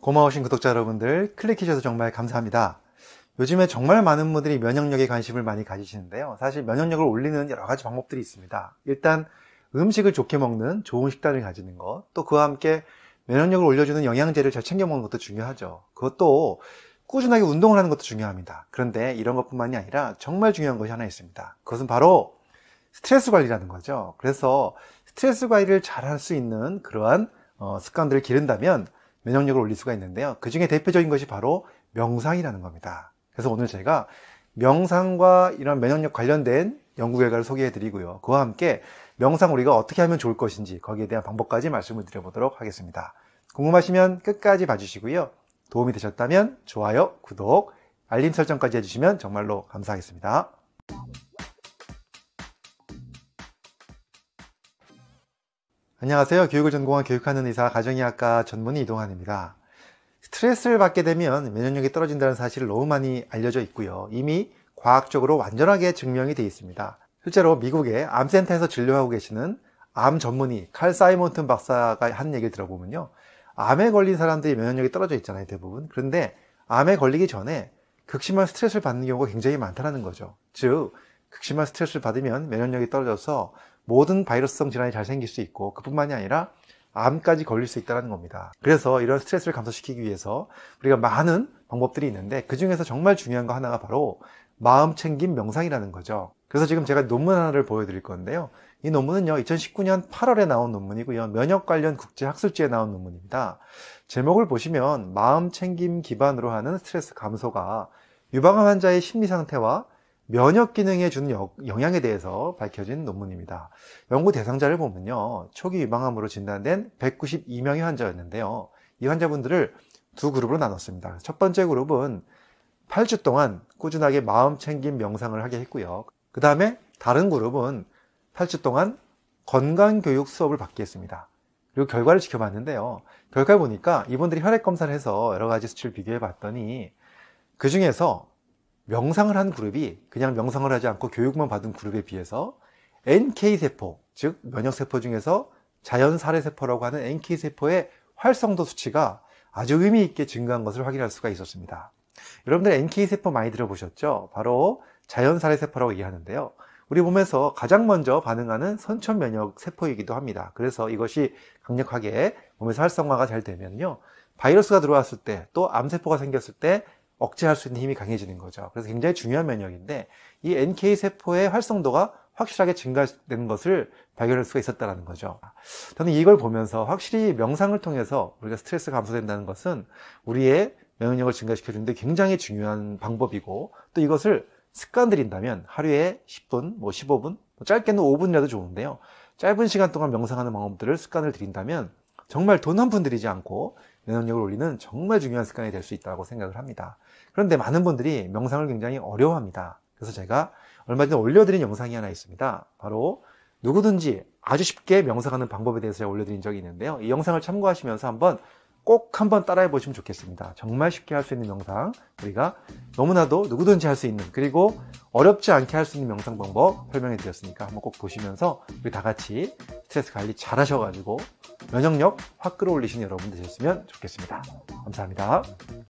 고마우신 구독자 여러분들 클릭해주셔서 정말 감사합니다. 요즘에 정말 많은 분들이 면역력에 관심을 많이 가지시는데요. 사실 면역력을 올리는 여러 가지 방법들이 있습니다. 일단 음식을 좋게 먹는 좋은 식단을 가지는 것, 또 그와 함께 면역력을 올려주는 영양제를 잘 챙겨 먹는 것도 중요하죠. 그것도 꾸준하게 운동을 하는 것도 중요합니다. 그런데 이런 것뿐만이 아니라 정말 중요한 것이 하나 있습니다. 그것은 바로 스트레스 관리라는 거죠. 그래서 스트레스 관리를 잘 할 수 있는 그러한 어, 습관들을 기른다면 면역력을 올릴 수가 있는데요. 그 중에 대표적인 것이 바로 명상이라는 겁니다. 그래서 오늘 제가 명상과 이런 면역력 관련된 연구 결과를 소개해 드리고요. 그와 함께 명상 우리가 어떻게 하면 좋을 것인지 거기에 대한 방법까지 말씀을 드려보도록 하겠습니다. 궁금하시면 끝까지 봐주시고요. 도움이 되셨다면 좋아요, 구독, 알림 설정까지 해주시면 정말로 감사하겠습니다. 안녕하세요. 교육을 전공한 교육하는 의사 가정의학과 전문의 이동환입니다. 스트레스를 받게 되면 면역력이 떨어진다는 사실 을 너무 많이 알려져 있고요. 이미 과학적으로 완전하게 증명이 되어 있습니다. 실제로 미국의 암센터에서 진료하고 계시는 암 전문의 칼 사이몬튼 박사가 한 얘기를 들어보면요. 암에 걸린 사람들이 면역력이 떨어져 있잖아요, 대부분. 그런데 암에 걸리기 전에 극심한 스트레스를 받는 경우가 굉장히 많다는 거죠. 즉, 극심한 스트레스를 받으면 면역력이 떨어져서 모든 바이러스성 질환이 잘 생길 수 있고 그뿐만이 아니라 암까지 걸릴 수 있다는 겁니다. 그래서 이런 스트레스를 감소시키기 위해서 우리가 많은 방법들이 있는데 그 중에서 정말 중요한 거 하나가 바로 마음 챙김 명상이라는 거죠. 그래서 지금 제가 논문 하나를 보여드릴 건데요. 이 논문은요, 2019년 8월에 나온 논문이고요. 면역 관련 국제학술지에 나온 논문입니다. 제목을 보시면 마음 챙김 기반으로 하는 스트레스 감소가 유방암 환자의 심리 상태와 면역 기능에 주는 영향에 대해서 밝혀진 논문입니다. 연구 대상자를 보면요. 초기 유방암으로 진단된 192명의 환자였는데요. 이 환자분들을 두 그룹으로 나눴습니다. 첫 번째 그룹은 8주 동안 꾸준하게 마음 챙김 명상을 하게 했고요. 그 다음에 다른 그룹은 8주 동안 건강 교육 수업을 받게 했습니다. 그리고 결과를 지켜봤는데요. 결과 를 보니까 이분들이 혈액 검사를 해서 여러 가지 수치를 비교해 봤더니 그 중에서 명상을 한 그룹이 그냥 명상을 하지 않고 교육만 받은 그룹에 비해서 NK세포, 즉 면역세포 중에서 자연사례세포라고 하는 NK세포의 활성도 수치가 아주 의미 있게 증가한 것을 확인할 수가 있었습니다. 여러분들 NK세포 많이 들어보셨죠? 바로 자연사례세포라고 얘기하는데요. 우리 몸에서 가장 먼저 반응하는 선천 면역 세포이기도 합니다. 그래서 이것이 강력하게 몸에서 활성화가 잘 되면요. 바이러스가 들어왔을 때 또 암세포가 생겼을 때 억제할 수 있는 힘이 강해지는 거죠. 그래서 굉장히 중요한 면역인데 이 NK 세포의 활성도가 확실하게 증가되는 것을 발견할 수가 있었다는 거죠. 저는 이걸 보면서 확실히 명상을 통해서 우리가 스트레스 감소된다는 것은 우리의 면역력을 증가시켜주는데 굉장히 중요한 방법이고 또 이것을 습관들인다면 하루에 10분, 뭐 15분, 뭐 짧게는 5분이라도 좋은데요. 짧은 시간 동안 명상하는 방법들을 습관을 드린다면 정말 돈 한푼 들이지 않고 면역력을 올리는 정말 중요한 습관이 될 수 있다고 생각을 합니다. 그런데 많은 분들이 명상을 굉장히 어려워합니다. 그래서 제가 얼마 전에 올려드린 영상이 하나 있습니다. 바로 누구든지 아주 쉽게 명상하는 방법에 대해서 제가 올려드린 적이 있는데요. 이 영상을 참고하시면서 한번 꼭 한번 따라해 보시면 좋겠습니다. 정말 쉽게 할 수 있는 명상, 우리가 너무나도 누구든지 할 수 있는, 그리고 어렵지 않게 할 수 있는 명상 방법 설명해 드렸으니까 한번 꼭 보시면서 우리 다 같이 스트레스 관리 잘 하셔가지고 면역력 확 끌어올리신 여러분 되셨으면 좋겠습니다. 감사합니다.